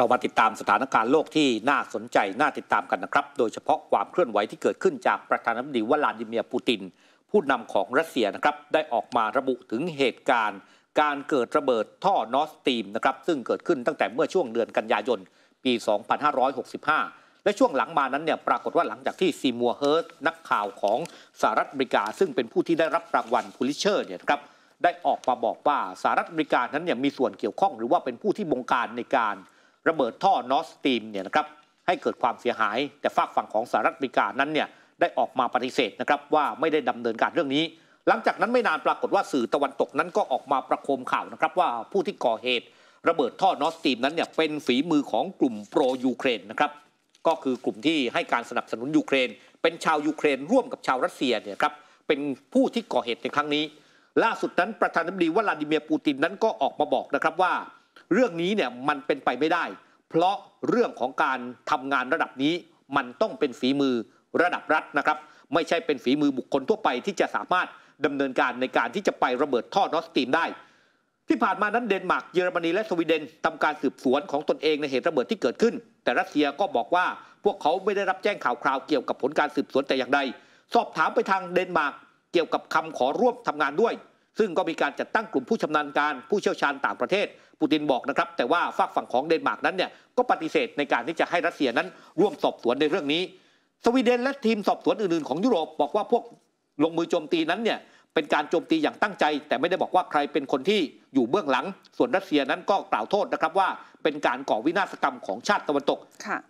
เรามาติดตามสถานการณ์โลกที่น่าสนใจน่าติดตามกันนะครับ โดยเฉพาะความเคลื่อนไหวที่เกิดขึ้นจากประธานาธิบดีวลาดิเมียร์ปูตินผู้นำของรัสเซียนะครับได้ออกมาระบุถึงเหตุการณ์การเกิดระเบิดท่อนอสตีมนะครับซึ่งเกิดขึ้นตั้งแต่เมื่อช่วงเดือนกันยายนปี 2565 และช่วงหลังมานั้นเนี่ยปรากฏว่าหลังจากที่ซีมัวเฮิร์สนักข่าวของสหรัฐอเมริกาซึ่งเป็นผู้ที่ได้รับรางวัลพูลิเชอร์เนี่ยครับได้ออกมาบอกว่าสหรัฐอเมริกานั้นเนี่ยมีส่วนเกี่ยวข้อง หรือว่าเป็นผู้ที่บงการในการระเบิดท่อนอสตีมเนี่ยนะครับให้เกิดความเสียหาย แต่ฝากฝั่งของสหรัฐอเมริกานั้นเนี่ยได้ออกมาปฏิเสธนะครับว่าไม่ได้ดำเนินการเรื่องนี้ หลังจากนั้นไม่นานปรากฏว่าสื่อตะวันตกนั้นก็ออกมาประโคมข่าวนะครับว่าผู้ที่ก่อเหตุ ระเบิดท่อนอสตีมนั้นเนี่ยเป็นฝีมือของกลุ่มโปรยูเครนนะครับก็คือกลุ่มที่ให้การสนับสนุนยูเครน เป็นชาวยูเครน ร่วมกับชาวรัสเซียเนี่ยครับเป็นผู้ที่ก่อเหตุในครั้งนี้ ล่าสุดนั้นประธานาธิบดีวลาดิเมียร์ปูตินนั้นก็ออกมาบอกนะครับว่าเรื่องนี้เนี่ยมันเป็นไปไม่ได้ เพราะเรื่องของการทำงานระดับนี้มันต้องเป็นฝีมือระดับรัฐนะครับ ไม่ใช่เป็นฝีมือบุคคลทั่วไปที่จะสามารถดำเนินการในการที่จะไประเบิดท่อนอสตีมได้ ที่ผ่านมานั้นเดนมาร์กเยอรมนีและสวีเดนทำการสืบสวนของตนเองในเหตุระเบิดที่เกิดขึ้น แต่รัสเซียก็บอกว่าพวกเขาไม่ได้รับแจ้งข่าวคราวเกี่ยวกับผลการสืบสวนแต่อย่างใดสอบถามไปทางเดนมาร์กเกี่ยวกับคำขอร่วมทำงานด้วย ซึ่งก็มีการจัดตั้งกลุ่มผู้ชำนาญการผู้เชี่ยวชาญต่างประเทศปูตินบอกนะครับแต่ว่าฝากฝั่งของเดนมาร์กนั้นเนี่ยก็ปฏิเสธในการที่จะให้รัสเซียนั้นร่วมสอบสวนในเรื่องนี้ สวีเดนและทีมสอบสวนอื่นๆของยุโรปบอกว่าพวกลงมือโจมตีนั้นเนี่ยเป็นการโจมตีอย่างตั้งใจ แต่ไม่ได้บอกว่าใครเป็นคนที่อยู่เบื้องหลัง ส่วนรัสเซียนั้นก็กล่าวโทษนะครับว่าเป็นการก่อวินาศกรรมของชาติตะวันตก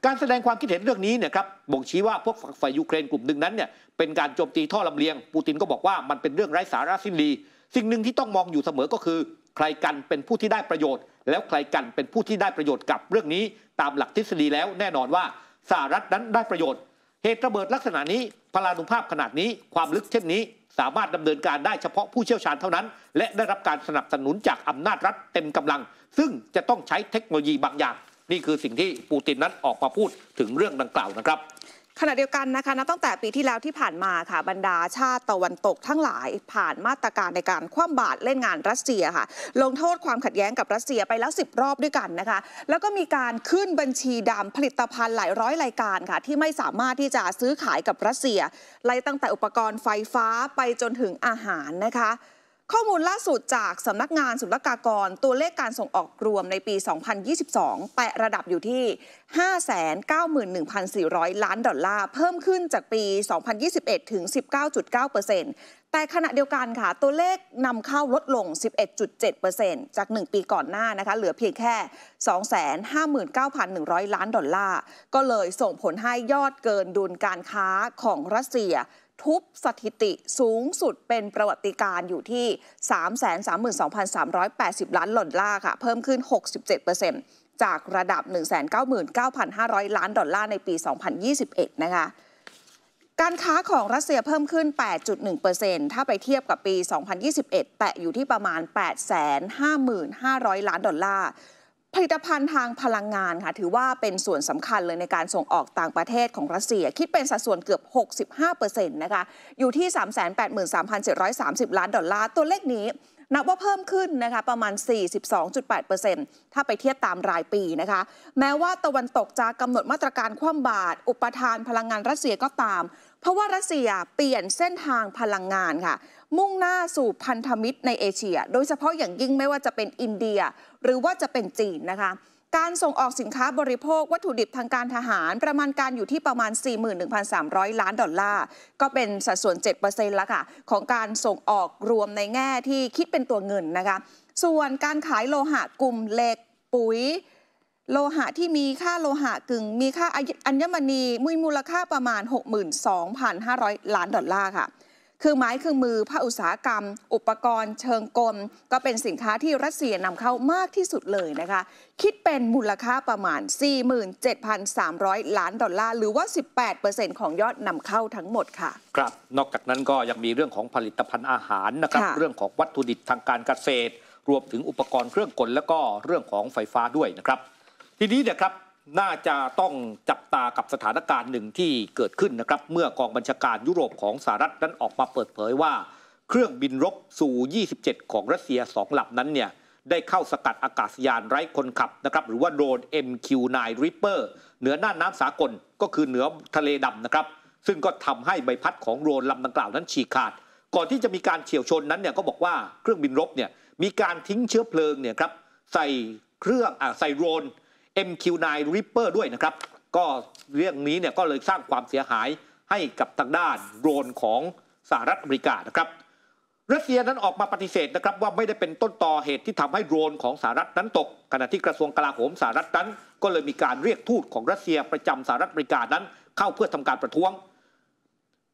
การแสดงความคิดเห็นเรื่องนี้เนี่ยครับบ่งชี้ว่าพวกฝ่ายยูเครนกลุ่มหนึ่งนั้นเนี่ยเป็นการโจมตีท่อลำเลียง ปูตินก็บอกว่ามันเป็นเรื่องไร้สาระสิ้นดีสิ่งหนึ่งที่ต้องมองอยู่เสมอก็คือใครกันเป็นผู้ที่ได้ประโยชน์ แล้วใครกันเป็นผู้ที่ได้ประโยชน์กับเรื่องนี้ ตามหลักทฤษฎีแล้วแน่นอนว่าสหรัฐนั้นได้ประโยชน์ เหตุระเบิดลักษณะนี้พลานุภาพขนาดนี้ความลึกเช่นนี้ สามารถดำเนินการได้เฉพาะผู้เชี่ยวชาญเท่านั้น และได้รับการสนับสนุนจากอำนาจรัฐเต็มกำลัง ซึ่งจะต้องใช้เทคโนโลยีบางอย่าง นี่คือสิ่งที่ปูตินนั้นออกมาพูดถึงเรื่องดังกล่าวนะครับขณะเดียวกันนะคะนับตั้งแต่ปีที่แล้วที่ผ่านมาค่ะ บรรดาชาติตะวันตกทั้งหลายผ่านมาตรการในการคว่ำบาตรเล่นงานรัสเซียค่ะ ลงโทษความขัดแย้งกับรัสเซียไปแล้ว10รอบด้วยกันนะคะแล้วก็มีการขึ้นบัญชีดำผลิตภัณฑ์หลายร้อยรายการค่ะ ที่ไม่สามารถที่จะซื้อขายกับรัสเซียไล่ตั้งแต่อุปกรณ์ไฟฟ้าไปจนถึงอาหารนะคะข้อมูลล่าสุดจากสำนักงานศุลกากร ตัวเลขการส่งออกรวมในปี 2022แตะระดับอยู่ที่ 591,400 ล้าน ดอลลาร์ เพิ่มขึ้นจากปี 2021 ถึง 19.9%แต่ขณะเดียวกันค่ะ ตัวเลขนำเข้าลดลง 11.7%จาก 1 ปีก่อนหน้านะคะ เหลือเพียงแค่ 259,100 ล้านดอลลาร์ ก็เลยส่งผลให้ยอดเกินดุลการค้าของรัสเซียทุบสถิติสูงสุดเป็นประวัติการอยู่ที่ 332,380 ล้านหล่อล่าค่ะ เพิ่มขึ้น 67%จากระดับ 199,500 ล้านดอลลาร์ในปี 2021 นะคะ การค้าของรัสเซียเพิ่มขึ้น 8.1%ถ้าไปเทียบกับปี 2021 แตะอยู่ที่ประมาณ 855,500 ล้านดอลลาร์ผลิตภัณฑ์ทางพลังงานค่ะ ถือว่าเป็นส่วนสำคัญเลยในการส่งออกต่างประเทศของรัสเซีย คิดเป็นสัดส่วนเกือบ 65%นะคะ อยู่ที่ 383,730 ล้านดอลลาร์ตัวเลขนี้ นับว่าเพิ่มขึ้นนะคะ ประมาณ 42.8%ถ้าไปเทียบตามรายปีนะคะ แม้ว่าตะวันตกจะกำหนดมาตรการคว่ำบาตรอุปทานพลังงานรัสเซียก็ตามเพราะว่ารัสเซีย เปลี่ยนเส้นทางพลังงานค่ะ มุ่งหน้าสู่พันธมิตรในเอเชีย โดยเฉพาะอย่างยิ่งไม่ว่าจะเป็นอินเดียหรือว่าจะเป็นจีนนะคะการส่งออกสินค้าบริโภควัตถุดิบทางการทหาร ประมาณการอยู่ที่ประมาณ 41,300 ล้านดอลลาร์ก็เป็นสัดส่วน7%ละค่ะของการส่งออกรวมในแง่ที่คิดเป็นตัวเงินนะคะส่วนการขายโลหะกลุ่มเหล็กปุ๋ยโลหะที่มีค่าโลหะกึ่งมีค่าอัญมณีมมูลค่าประมาณ 62,500 ล้านดอลลาร์ค่ะคือไม้คือมือภาคอุตสาหกรรม อุปกรณ์เชิงกลมก็เป็นสินค้าที่รัสเซียนำเข้ามากที่สุดเลยนะคะคิดเป็นมูลค่าประมาณ 47,300 ล้าน ดอลลาร์ หรือว่า 18%ของยอดนำเข้าทั้งหมดค่ะ ครับ นอกจากนั้นก็ยังมีเรื่องของผลิตภัณฑ์อาหารนะครับ เรื่องของวัตถุดิบทางการเกษตร รวมถึงอุปกรณ์เครื่องกล และก็เรื่องของไฟฟ้าด้วยนะครับทีนี้นะครับน่าจะต้องจับตากับสถานการณ์หนึ่งที่เกิดขึ้นนะครับเมื่อกองบัญชาการยุโรปของสหรัฐนั้นออกมาเปิดเผยว่า เครื่องบินรบสู่ 27 ของรัสเซีย2ลำนั้นเนี่ยได้เข้าสกัดอากาศยานไร้คนขับนะครับหรือว่าโดรน MQ9 Reaper เหนือหน้าน้ำสากลก็คือเหนือทะเลดำนะครับ ซึ่งก็ทำให้ใบพัดของโดรนลำดังกล่าวนั้นฉีกขาด ก่อนที่จะมีการเฉียวชนนั้นเนี่ยก็บอกว่าเครื่องบินรบเนี่ยมีการทิ้งเชื้อเพลิงเนี่ยครับใส่เครื่องอใส่โดรน MQ9 Reaper ด้วยนะครับก็เรื่องนี้เนี่ยก็เลยสร้างความเสียหายให้กับทางด้านโดรนของสหรัฐอเมริกานะครับรัสเซียนั้นออกมาปฏิเสธนะครับว่าไม่ได้เป็นต้นต่อเหตุที่ทำให้โดรนของสหรัฐนั้นตก ขณะที่กระทรวงกลาโหมสหรัฐนั้น ก็เลยมีการเรียกทูตของรัสเซียประจำสหรัฐอเมริกานั้น เข้าเพื่อทำการประท้วง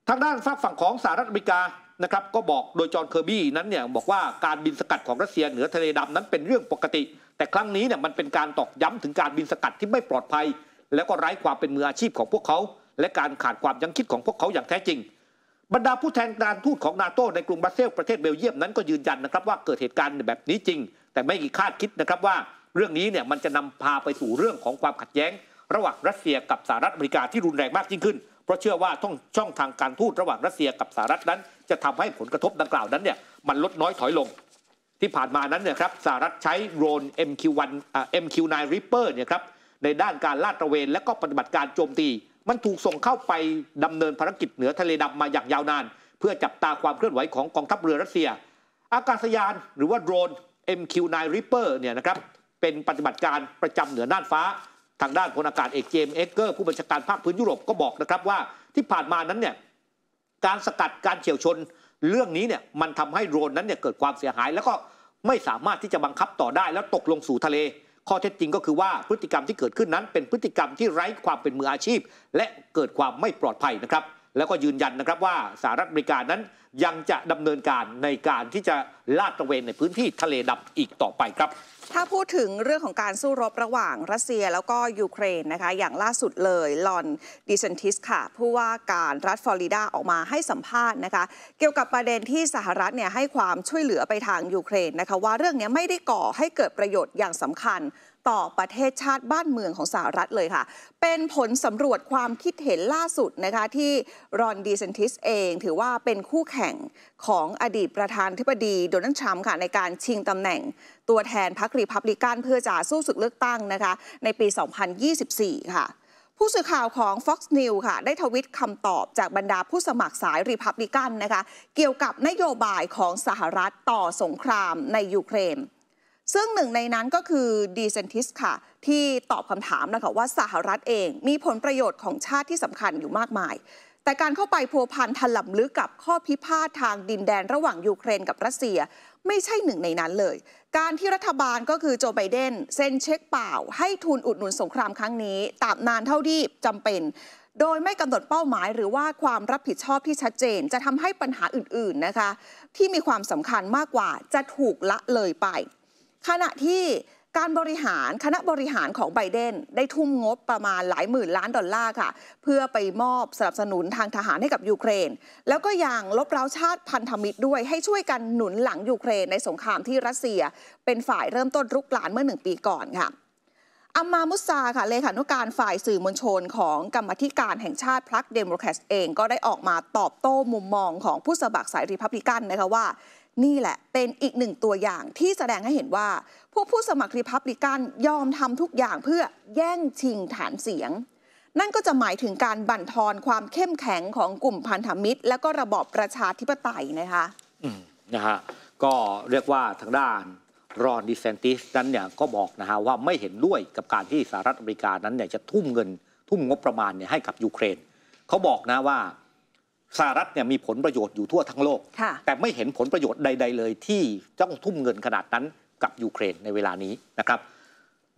ทางด้านฝักฝั่งของสหรัฐอเมริกานะครับก็บอกโดยจอห์นเคอร์บี้นั้นเนี่ยบอกว่าการบินสกัดของรัสเซียเหนือทะเลดำนั้นเป็นเรื่องปกติแต่ครั้งนี้เนี่ยมันเป็นการตอกย้ำถึงการบินสกัดที่ไม่ปลอดภัย แล้วก็ไร้ความเป็นมืออาชีพของพวกเขา และการขาดความยั้งคิดของพวกเขาอย่างแท้จริงบรรดาผู้แทนการทูตของนาโตในกรุงบรัสเซลประเทศเบลเยียมนั้นก็ยืนยันนะครับว่าเกิดเหตุการณ์แบบนี้จริง แต่ไม่คาดคิดนะครับว่าเรื่องนี้เนี่ยมันจะนำพาไปสู่เรื่องของความขัดแย้ง ระหว่างรัสเซียกับสหรัฐอเมริกาที่รุนแรงมากยิ่งขึ้น เพราะเชื่อว่าองช่องทางการทูตระหว่างรัสเซียกับสหรัฐนั้น จะทำให้ผลกระทบดังกล่าวนั้นเนี่ยมันลดน้อยถอยลงที่ผ่านมานั้นเนี่ยครับสหรัฐใช้โดรน MQ1 MQ9 Reaper เนี่ยครับในด้านการลาดตระเวนและก็ปฏิบัติการโจมตี มันถูกส่งเข้าไปดำเนินภารกิจเหนือทะเลดำมาอย่างยาวนาน เพื่อจับตาความเคลื่อนไหวของกองทัพเรือรัสเซีย อากาศยานหรือว่าโดรน MQ9 Reaper เนี่ยนะครับเป็นปฏิบัติการประจำเหนือน่านฟ้าทางด้านพลอากาศเอกเจมเอ็กเกอร์ผู้บัญชาการภาคพื้นยุโรปก็บอกนะครับว่า ที่ผ่านมานั้นเนี่ยการสกัดการเฉี่ยวชนเรื่องนี้เนี่ยมันทำให้โดรนนั้นเนี่ยเกิดความเสียหาย แล้วก็ไม่สามารถที่จะบังคับต่อได้ แล้วตกลงสู่ทะเล ข้อเท็จจริงก็คือว่า พฤติกรรมที่เกิดขึ้นนั้นเป็นพฤติกรรมที่ไร้ความเป็นมืออาชีพ และเกิดความไม่ปลอดภัยนะครับ แล้วก็ยืนยันนะครับว่าสหรัฐอเมริกานั้นยังจะดำเนินการในการที่จะลาดตระเวน ในพื้นที่ทะเลดับอีกต่อไปครับ ถ้าพูดถึงเรื่องของการสู้รบระหว่างรัสเซียแล้วก็ยูเครนนะคะ อย่างล่าสุดเลยลอนดิเซนติสค่ะผู้ว่าการรัฐฟลอริดาออกมาให้สัมภาษณ์นะคะเกี่ยวกับประเด็นที่สหรัฐเนี่ยให้ความช่วยเหลือไปทางยูเครนนะคะว่าเรื่องนี้ไม่ได้ก่อให้เกิดประโยชน์อย่างสำคัญต่อประเทศชาติบ้านเมืองของสหรัฐเลยค่ะ เป็นผลสำรวจความคิดเห็นล่าสุดนะคะที่รอนดีเซนติสเอง ถือว่าเป็นคู่แข่งของอดีตประธานธิบดีโดนัลด์ทรัมป์ค่ะในการชิงตำแหน่งตัวแทนพรรครีพับลิกันเพื่อจะสู้ศึกเลือกตั้งนะคะในปี 2024 ค่ะ ผู้สื่อข่าวของ Fox News ค่ะ ได้ทวิตคำตอบจากบรรดาผู้สมัครสายรีพับลิกันนะคะเกี่ยวกับนโยบายของสหรัฐต่อสงครามในยูเครนซึ่งหนึ่งในนั้นก็คือดีเซนติสค่ะที่ตอบคำถามนะคะว่าสหรัฐเองมีผลประโยชน์ของชาติที่สำคัญอยู่มากมาย แต่การเข้าไปพัวพันทั่ลลึกกับข้อพิพาททางดินแดนระหว่างยูเครนกับรัสเซีย ไม่ใช่หนึ่งในนั้นเลย การที่รัฐบาลก็คือโจไบเดนเซ็นเช็คเปล่า ให้ทุนอุดหนุนสงครามครั้งนี้ตามนานเท่าที่จำเป็น โดยไม่กำหนดเป้าหมายหรือว่าความรับผิดชอบที่ชัดเจน จะทำให้ปัญหาอื่นๆนะคะ ที่มีความสำคัญมากกว่าจะถูกละเลยไปขณะที่การบริหารคณะบริหารของไบเดนได้ทุ่มงบประมาณหลายหมื่นล้านดอลลาร์ค่ะ เพื่อไปมอบสนับสนุนทางทหารให้กับยูเครน แล้วก็ยังลบเล้าชาติพันธมิตรด้วยให้ช่วยกันหนุนหลังยูเครนในสงครามที่รัสเซีย เป็นฝ่ายเริ่มต้นรุกรานเมื่อหนึ่งปีก่อนค่ะอามามุซาค่ะเลขานุการฝ่ายสื่อมวลชนของกรรมธิการแห่งชาติพรรคเดโมแครตเองก็ได้ออกมาตอบโต้มุมมองของผู้สมัครสายริพับลิกันนะคะว่านี่แหละเป็นอีกหนึ่งตัวอย่างที่แสดงให้เห็นว่าพวกผู้สมัครริพับลิกันยอมทำทุกอย่างเพื่อแย่งชิงฐานเสียง นั่นก็จะหมายถึงการบั่นทอนความเข้มแข็งของกลุ่มพันธมิตร และก็ระบอบประชาธิปไตยนะคะนะฮะก็เรียกว่าทางด้านรอนดิเซนติสนั้นเนี่ยก็บอกนะฮะว่าไม่เห็นด้วยกับการที่สหรัฐอเมริกานั้นเนี่ยจะทุ่มเงิน ทุ่มงบประมาณเนี่ยให้กับยูเครนเขาบอกนะว่าสหรัฐเนี่ยมีผลประโยชน์อยู่ทั่วทั้งโลก แต่ไม่เห็นผลประโยชน์ใดๆเลยที่ต้องทุ่มเงินขนาดนั้นกับยูเครนในเวลานี้นะครับ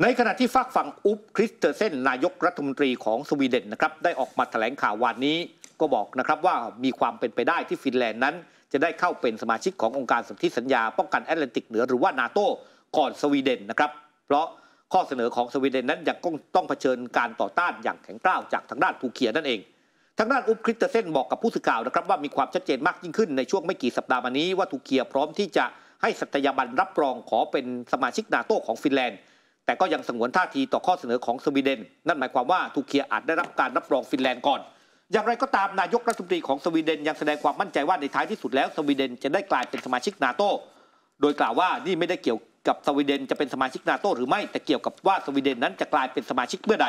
ในขณะที่ฝากฝั่งอุปคริสเตอร์เซนนายกรัฐมนตรีของสวีเดนนะครับได้ออกมาแถลงข่าววันนี้ก็บอกนะครับว่ามีความเป็นไปได้ที่ฟินแลนด์นั้น จะได้เข้าเป็นสมาชิกขององค์การสนธิสัญญา ป้องกันแอตแลนติกเหนือหรือว่านาโตก่อนสวีเดนนะครับเพราะข้อเสนอของสวีเดนนั้นยังต้องเผชิญการต่อต้านอย่างแข็งกร้าวจากทางด้านภูเขียนั่นเองทางด้านอุปคริสเตเซนบอกกับผู้สื่อข่าวนะครับว่ามีความชัดเจนมากยิ่งขึ้นในช่วงไม่กี่สัปดาห์มานี้ว่าทูเคียพร้อมที่จะให้สัตยาบันรับรองขอเป็นสมาชิกนาโตของฟินแลนด์ แต่ก็ยังสงวนท่าทีต่อข้อเสนอของสวีเดน นั่นหมายความว่าทูเคียอาจได้รับการรับรองฟินแลนด์ก่อน อย่างไรก็ตามนายกรัฐมนตรีของสวีเดนยังแสดงความมั่นใจว่าในท้ายที่สุดแล้วสวีเดนจะได้กลายเป็นสมาชิกนาโต โดยกล่าวว่านี่ไม่ได้เกี่ยวกับสวีเดนจะเป็นสมาชิกนาโต หรือไม่แต่เกี่ยวกับว่าสวีเดนนั้นจะกลายเป็นสมาชิกเมื่อใด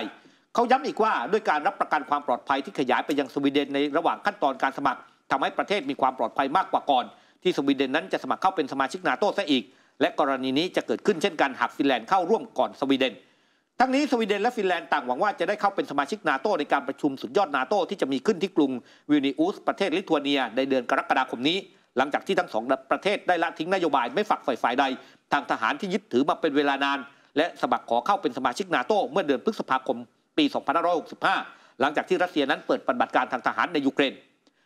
เขาย้ำอีกว่าด้วยการรับประกันความปลอดภัยที่ขยายไปยังสวีเดนในระหว่างขั้นตอนการสมัคร ทำให้ประเทศมีความปลอดภัยมากกว่าก่อน ที่สวีเดนนั้นจะสมัครเข้าเป็นสมาชิกนาโตซะอีก และกรณีนี้จะเกิดขึ้นเช่นกันหากฟินแลนด์เข้าร่วมก่อนสวีเดน ทั้งนี้สวีเดนและฟินแลนด์ต่างหวังว่าจะได้เข้าเป็นสมาชิกนาโตในการประชุมสุดยอดนาโตที่จะมีขึ้นที่กรุง วิลนิอุสประเทศลิทัวเนียในเดือนกรกฎาคมนี้ หลังจากที่ทั้งสองประเทศได้ละทิ้งนโยบายไม่ฝักฝ่ายฝ่ายใด ทางทหารที่ยึดถือมาเป็นเวลานาน และสมัครขอเข้าเป็นสมาชิกนาโตเมื่อเดือนพฤษภาคมปี 2565 หลังจากที่รัสเซียนั้นเปิดปฏิบัติการทางทหารในยูเครน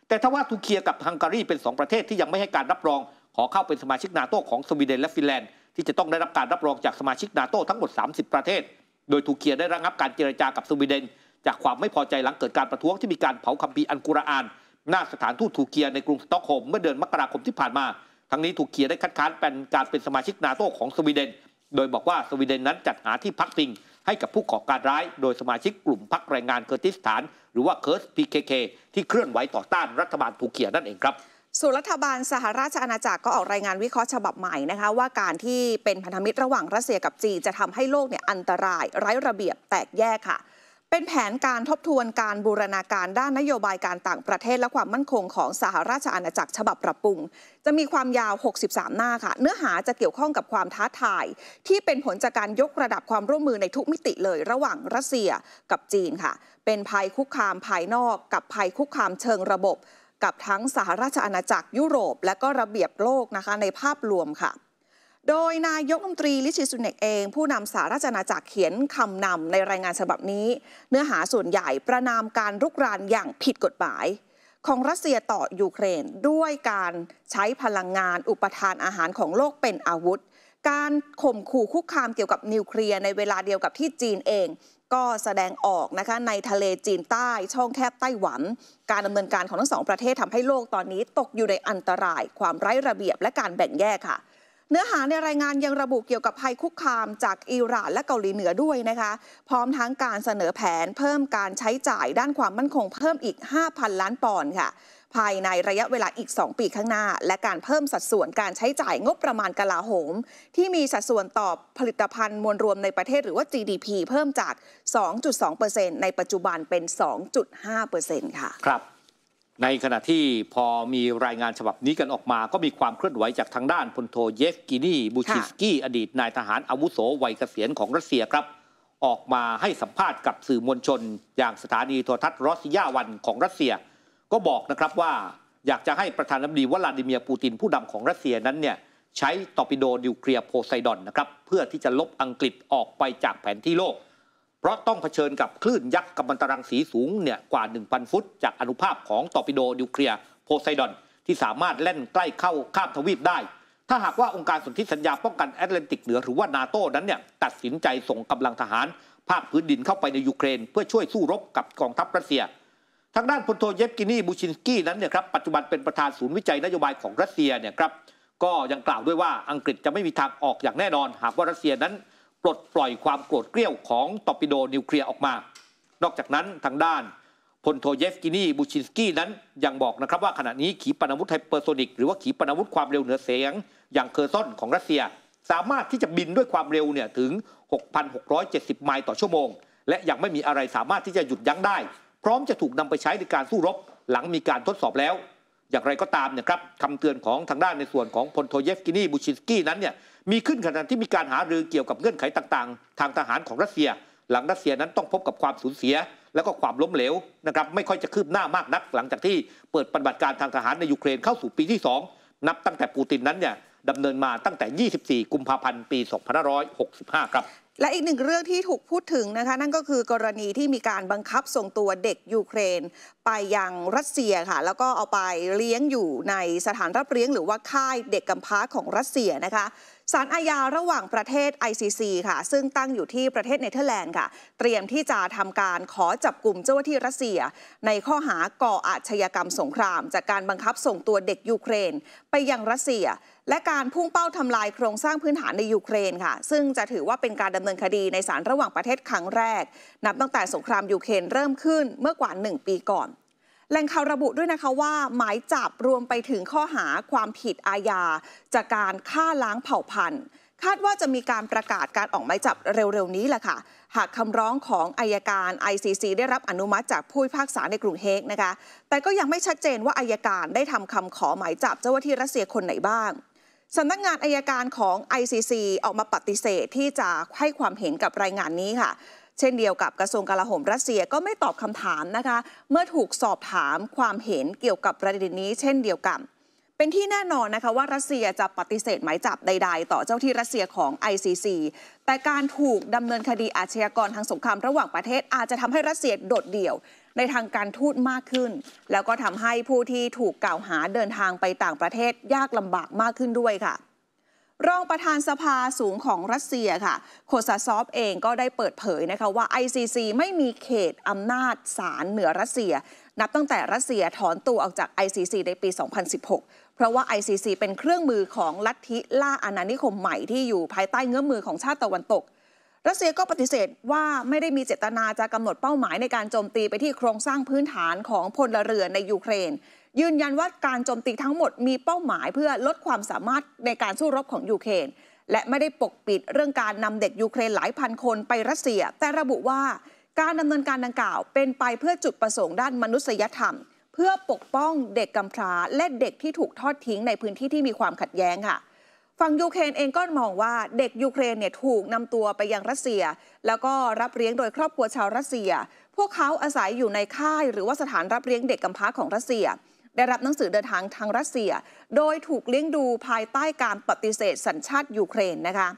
แต่ทว่าตุรกีกับฮังการีเป็น 2 ประเทศที่ยังไม่ให้การรับรอง ขอเข้าเป็นสมาชิกนาโตของสวีเดน และฟินแลนด์ที่จะต้องได้รับการรับรองจากสมาชิกนาโตทั้งหมด 30 ประเทศ โดยตุรกีได้ระงับการเจรจากับสวีเดน จากความไม่พอใจหลังเกิดการประท้วงที่มีการเผาคัมภีร์อันกุรอาน หน้าสถานทูตตุรกีในกรุงสตอกโฮล์มเมื่อเดือนมกราคมที่ผ่านมา ทั้งนี้ตุรกีได้คัดค้านเป็นการเป็นสมาชิกนาโตของสวีเดน โดยบอกว่าสวีเดนนั้นจัดหาที่พักพิงให้กับผู้ก่อการร้ายโดยสมาชิกกลุ่มพักแรงงานเคอร์ติสถาน หรือว่าเคิร์สพีเคที่เคลื่อนไหวต่อต้านรัฐบาลถูกเขียนั่นเองครับ ส่วนรัฐบาลสหราชอาณาจักรก็ออกรายงานวิเคราะห์ฉบับใหม่นะคะว่าการที่เป็นพันธมิตรระหว่างรัสเซียกับจีนจะทำให้โลกเนี่ยอันตราย ไร้ระเบียบแตกแยกค่ะเป็นแผนการทบทวนการบูรณาการด้านนโยบายการต่างประเทศและความมั่นคงของสหราชอาณาจักรฉบับปรับปรุง จะมีความยาว 63 หน้าค่ะ เนื้อหาจะเกี่ยวข้องกับความท้าทาย ที่เป็นผลจากการยกระดับความร่วมมือในทุกมิติเลยระหว่างรัสเซียกับจีนค่ะ เป็นภัยคุกคามภายนอกกับภัยคุกคามเชิงระบบ กับทั้งสหราชอาณาจักรยุโรปและก็ระเบียบโลกนะคะในภาพรวมค่ะโดยนายกรัฐมนตรีลิชิสุเนกเอง ผู้นำสาราจนาจักรเขียนคำนำในรายงานฉบับนี้ เนื้อหาส่วนใหญ่ประนามการรุกรานอย่างผิดกฎหมาย ของรัสเซียต่อยูเครนด้วยการใช้พลังงานอุปทานอาหารของโลกเป็นอาวุธ การข่มขู่คุกคามเกี่ยวกับนิวเคลียร์ในเวลาเดียวกับที่จีนเอง ก็แสดงออกนะคะในทะเลจีนใต้ช่องแคบไต้หวัน การดำเนินการของทั้งสองประเทศทำให้โลกตอนนี้ ตกอยู่ในอันตรายความไร้ระเบียบและการแบ่งแยกค่ะเนื้อหาในรายงานยังระบุเกี่ยวกับภัยคุกคามจากอิหร่านและเกาหลีเหนือด้วยนะคะ พร้อมทั้งการเสนอแผนเพิ่มการใช้จ่ายด้านความมั่นคงเพิ่มอีก 5,000 ล้านปอนด์ค่ะ ภายในระยะเวลาอีก 2 ปีข้างหน้าและการเพิ่มสัดส่วนการใช้จ่ายงบประมาณกลาโหม ที่มีสัดส่วนต่อผลิตภัณฑ์มวลรวมในประเทศหรือว่า GDP เพิ่มจาก 2.2%ในปัจจุบันเป็น 2.5%ค่ะ ครับในขณะที่พอมีรายงานฉบับนี้กันออกมา ก็มีความเคลื่อนไหวจากทางด้านพลโทเยฟกินีบูชิสกี้อดีตนายทหารอาวุโสวัยเกษียณของรัสเซียครับออกมาให้สัมภาษณ์กับสื่อมวลชน อย่างสถานีโทรทัศน์รอสซียาวันของรัสเซีย ก็บอกนะครับว่าอยากจะให้ประธานาธิบดีวลาดิเมียร์ปูตินผู้นำของรัสเซียนั้นเนี่ยใช้ตอร์ปิโดนิวเคลียร์โพไซดอนนะครับเพื่อที่จะลบอังกฤษออกไปจากแผนที่โลกเพราะต้องเผชิญกับคลื่นยักษ์กำมมันตรังสีสูงเนี่ยกว่า 1,000 ฟุต จากอนุภาพของ ตอร์ปิโดนิวเคลียร์โพไซดอน ที่สามารถแล่นใกล้เข้า ข้ามทวีปได้ ถ้าหากว่าองค์การสนธิสัญญาป้องกัน แอตแลนติกเหนือหรือว่านาโต้นั้นเนี่ยตัดสินใจส่งกำลังทหาร ภาคพื้นดินเข้าไปใน ยูเครน เพื่อช่วยสู้รบกับกองทัพรัสเซีย ทางด้านพลโทเยฟกินีบูชินสกี้นั้นเนี่ยครับปัจจุบันเป็นประธานศูนย์วิจัยนโยบายของรัสเซียเนี่ยครับก็ยังกล่าวด้วยว่าอังกฤษจะไม่มีทางออกอย่างแน่นอนหากว่ารัสเซียนั้นปลดปล่อยความโกรธเกรี้ยวของตอปิโดนิวเคลียร์ออกมา นอกจากนั้นทางด้านพลโทเยฟกินีบูชินสกี้นั้น ยังบอกนะครับว่าขณะนี้ขีปนาวุธไฮเปอร์โซนิก หรือว่าขีปนาวุธความเร็วเหนือเสียง อย่างเคอร์ซอนของรัสเซีย สามารถที่จะบินด้วยความเร็วเนี่ยถึง 6,670ไมล์ต่อชั่วโมง และยังไม่มีอะไรสามารถที่จะหยุดยั้งได้ พร้อมจะถูกนำไปใช้ในการสู้รบหลังมีการทดสอบแล้วอย่างไรก็ตามเนี่ยครับคำเตือนของทางด้านในส่วนของพลโทเยฟกินีบูชินสกี้นั้นเนี่ยมีขึ้นขณะที่มีการหารือเกี่ยวกับเงื่อนไขต่างๆ ทางทหารของรัสเซีย หลังรัสเซียนั้นต้องพบกับความสูญเสียแล้วก็ความล้มเหลวนะครับ ไม่ค่อยจะคืบหน้ามากนัก หลังจากที่เปิดปฏิบัติการทางทหารในยูเครนเข้าสู่ปีที่2นับตั้งแต่ปูตินนั้นเนี่ยดำเนินมาตั้งแต่ 24 กุมภาพันธ์ปี2565 ครับ และอีกหนึ่งเรื่องที่ถูกพูดถึงนะคะ นั่นก็คือกรณีที่มีการบังคับส่งตัวเด็กยูเครน ไปยังรัสเซียค่ะ แล้วก็เอาไปเลี้ยงอยู่ในสถานรับเลี้ยง หรือว่าค่ายเด็กกำพร้าของรัสเซียนะคะศาลอาญาระหว่างประเทศ ICC ค่ะ ซึ่งตั้งอยู่ที่ประเทศเนเธอร์แลนด์ค่ะเตรียมที่จะทำการขอจับกลุ่มเจ้าหน้าที่รัสเซีย ในข้อหาก่ออาชญากรรมสงคราม จากการบังคับส่งตัวเด็กยูเครน ไปยังรัสเซีย และการพุ่งเป้าทำลายโครงสร้างพื้นฐานในยูเครนค่ะ ซึ่งจะถือว่าเป็นการดำเนินคดีในศาลระหว่างประเทศครั้งแรก นับตั้งแต่สงครามยูเครนเริ่มขึ้นเมื่อกว่า 1 ปีก่อนแหล่งข่าวระบุด้วยนะคะว่าหมายจับรวมไปถึงข้อหาความผิดอาญาจากการฆ่าล้างเผ่าพันธุ์คาดว่าจะมีการประกาศการออกหมายจับเร็วๆ นี้แหละค่ะหากคำร้องของอายการ ICC ได้รับอนุมัติจากผู้พิพากษาในกรุงเฮกนะคะแต่ก็ยังไม่ชัดเจนว่าอายการได้ทำคำขอหมายจับเจ้าหน้าที่รัสเซียคนไหนบ้างสำนักงานอายการของ ICC ออกมาปฏิเสธที่จะให้ความเห็นกับรายงานนี้ค่ะเช่นเดียวกับกระทรวงกลาโหมรัสเซียก็ไม่ตอบคำถามนะคะ เมื่อถูกสอบถามความเห็นเกี่ยวกับประเด็นนี้เช่นเดียวกันเป็นที่แน่นอนนะคะว่ารัสเซียจะปฏิเสธหมายจับใด ๆ ต่อเจ้าที่รัสเซียของ ICC แต่การถูกดำเนินคดีอาชญากรทางสงครามระหว่างประเทศอาจจะทำให้รัสเซียโดดเดี่ยวในทางการทูตมากขึ้น แล้วก็ทำให้ผู้ที่ถูกกล่าวหาเดินทางไปต่างประเทศ ยากลำบากมากขึ้นด้วยค่ะรองประธานสภาสูงของรัสเซียค่ะ โคซาซอฟเองก็ได้เปิดเผยนะคะว่า ICC ไม่มีเขตอำนาจศาลเหนือรัสเซีย นับตั้งแต่รัสเซียถอนตัวออกจาก ICC ในปี 2016 เพราะว่า ICC เป็นเครื่องมือของลัทธิล่าอาณานิคมใหม่ที่อยู่ภายใต้เงื้อมือของชาติตะวันตก รัสเซียก็ปฏิเสธว่าไม่ได้มีเจตนาจะกำหนดเป้าหมายในการโจมตีไปที่โครงสร้างพื้นฐานของพลเรือนในยูเครนยืนยันว่าการโจมตีทั้งหมดมีเป้าหมาย เพื่อลดความสามารถในการสู้รบของยูเครนและไม่ได้ปกปิดเรื่องการนำเด็กยูเครนหลายพันคนไปรัสเซีย แต่ระบุว่าการดำเนินการดังกล่าว เป็นไปเพื่อจุดประสงค์ด้านมนุษยธรรม เพื่อปกป้องเด็กกำพร้า และเด็กที่ถูกทอดทิ้งในพื้นที่ที่มีความขัดแย้งค่ะฝั่งยูเครนเองก็มองว่าเด็กยูเครนเนี่ยถูกนำตัวไปยังรัสเซีย แล้วก็รับเลี้ยงโดยครอบครัวชาวรัสเซีย พวกเขาอาศัยอยู่ในค่าย หรือว่าสถานรับเลี้ยงเด็กกำพร้าของรัสเซียได้รับหนังสือเดินทางทางรัสเซีย โดยถูกเลี้ยงดูภายใต้การปฏิเสธสัญชาติยูเครนนะคะ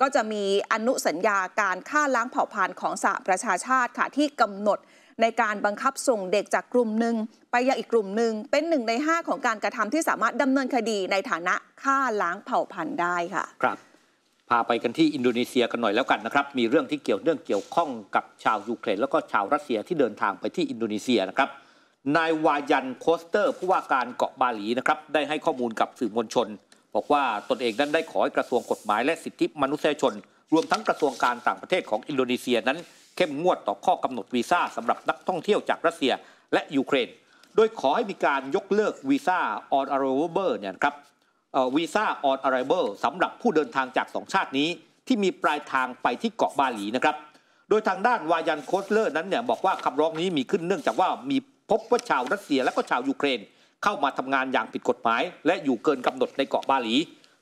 ก็จะมีอนุสัญญาการฆ่าล้างเผ่าพันธุ์ของสหประชาชาติค่ะที่กำหนดในการบังคับส่งเด็กจากกลุ่มหนึ่งไปยังอีกกลุ่มหนึ่งเป็นหนึ่งใน5 ของการกระทำที่สามารถดำเนินคดีในฐานะฆ่าล้างเผ่าพันธุ์ได้ค่ะ ครับพาไปกันที่อินโดนีเซียกันหน่อยแล้วกันนะครับ มีเรื่องที่เกี่ยวเนื่องเกี่ยวข้องกับชาวยูเครน แล้วก็ชาวรัสเซียที่เดินทางไปที่อินโดนีเซียนะครับนายวายันโคสเตอร์ผู้ว่าการเกาะบาหลีนะครับได้ให้ข้อมูลกับสื่อมวลชน บอกว่าตนเองนั้นได้ขอให้กระทรวงกฎหมายและสิทธิมนุษยชน รวมทั้งกระทรวงการต่างประเทศของอินโดนีเซียนั้น เข้มงวดต่อข้อกำหนดวีซ่าสำหรับนักท่องเที่ยวจากรัสเซีย และยูเครน โดยขอให้มีการยกเลิกวีซ่าออนอาร์เบอร์เนี่ยครับวีซ่าออนอาร์เบอร์สำหรับผู้เดินทางจากสองชาตินี้ ที่มีปลายทางไปที่เกาะบาหลีนะครับโดยทางด้านวายันโคสเลอร์นั้นเนี่ยบอกว่าคำร้องนี้มีขึ้นเนื่องจากว่ามีพบว่าชาวรัสเซียและก็ชาวยูเครนเข้ามาทำงานอย่างผิดกฎหมาย และอยู่เกินกำหนดในเกาะบาหลี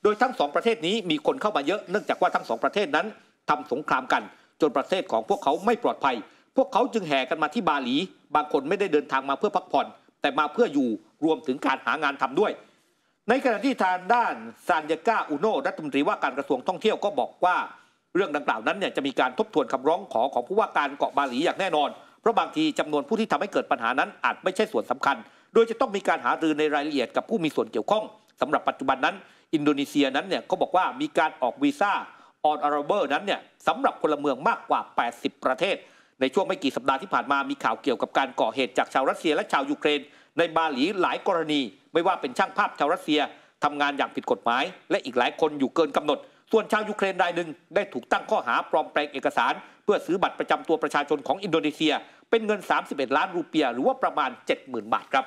โดยทั้งสองประเทศนี้มีคนเข้ามาเยอะเนื่องจากว่าทั้งสองประเทศนั้น ทำสงครามกัน จนประเทศของพวกเขาไม่ปลอดภัย พวกเขาจึงแห่กันมาที่บาหลี บางคนไม่ได้เดินทางมาเพื่อพักผ่อน แต่มาเพื่ออยู่รวมถึงการหางานทำด้วย ในขณะที่ทางด้านซานยาก้าอุโนรัฐมนตรีว่าการกระทรวงท่องเที่ยวก็บอกว่า เรื่องดังกล่าวนั้นเนี่ยจะมีการทบทวนคำร้องขอของผู้ว่าการเกาะบาหลีอย่างแน่นอนราะบางทีจำนวนผู้ที่ทำให้เกิดปัญหานั้นอาจไม่ใช่ส่วนสำคัญ โดยจะต้องมีการหารือในรายละเอียดกับผู้มีส่วนเกี่ยวข้องสำหรับปัจจุบันนั้น อินโดนีเซียนั้นเนี่ยก็บอกว่ามีการออกวีซ่าออนอาร์เบอร์นั้นเนี่ยสำหรับพลเมืองมากกว่า 80 ประเทศ ในช่วงไม่กี่สัปดาห์ที่ผ่านมามีข่าวเกี่ยวกับการก่อเหตุจากชาวรัสเซียและชาวยูเครนในบาหลีหลายกรณี ไม่ว่าเป็นช่างภาพชาวรัสเซียทำงานอย่างผิดกฎหมาย และอีกหลายคนอยู่เกินกำหนด ส่วนชาวยูเครนรายหนึ่งได้ถูกตั้งข้อหาปลอมแปลงเอกสาร เพื่อซื้อบัตรประจำตัวประชาชนของอินโดนีเซียเป็นเงิน 31 ล้านรูเปีย หรือว่าประมาณ 70,000บาทครับ